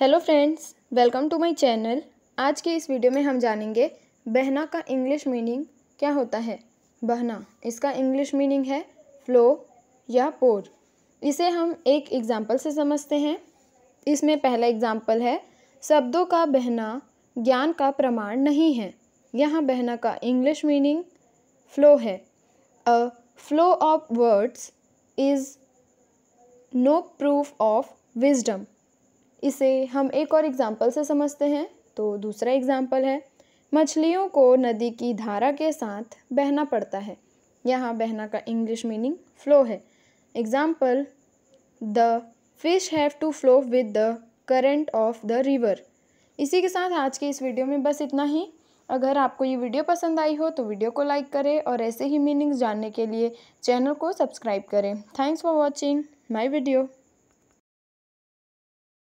hello friends welcome to my channel आज के इस वीडियो में हम जानेंगे बहना का इंग्लिश मीनिंग क्या होता है बहना इसका इंग्लिश मीनिंग है फ्लो या पोर इसे हम एक एग्ज़ाम्पल से समझते हैं इसमें पहला एग्ज़ाम्पल है शब्दों का बहना ज्ञान का प्रमाण नहीं है यहाँ बहना का इंग्लिश मीनिंग फ्लो है a flow of words is no proof of wisdom इसे हम एक और एग्ज़ाम्पल से समझते हैं तो दूसरा एग्ज़ाम्पल है मछलियों को नदी की धारा के साथ बहना पड़ता है यहाँ बहना का इंग्लिश मीनिंग फ्लो है example the fish have to flow with the current of the river इसी के साथ आज के इस वीडियो में बस इतना ही अगर आपको ये वीडियो पसंद आई हो तो वीडियो को लाइक करें और ऐसे ही मीनिंग्स जानने के लिए चैनल को सब्सक्राइब करें thanks for watching my video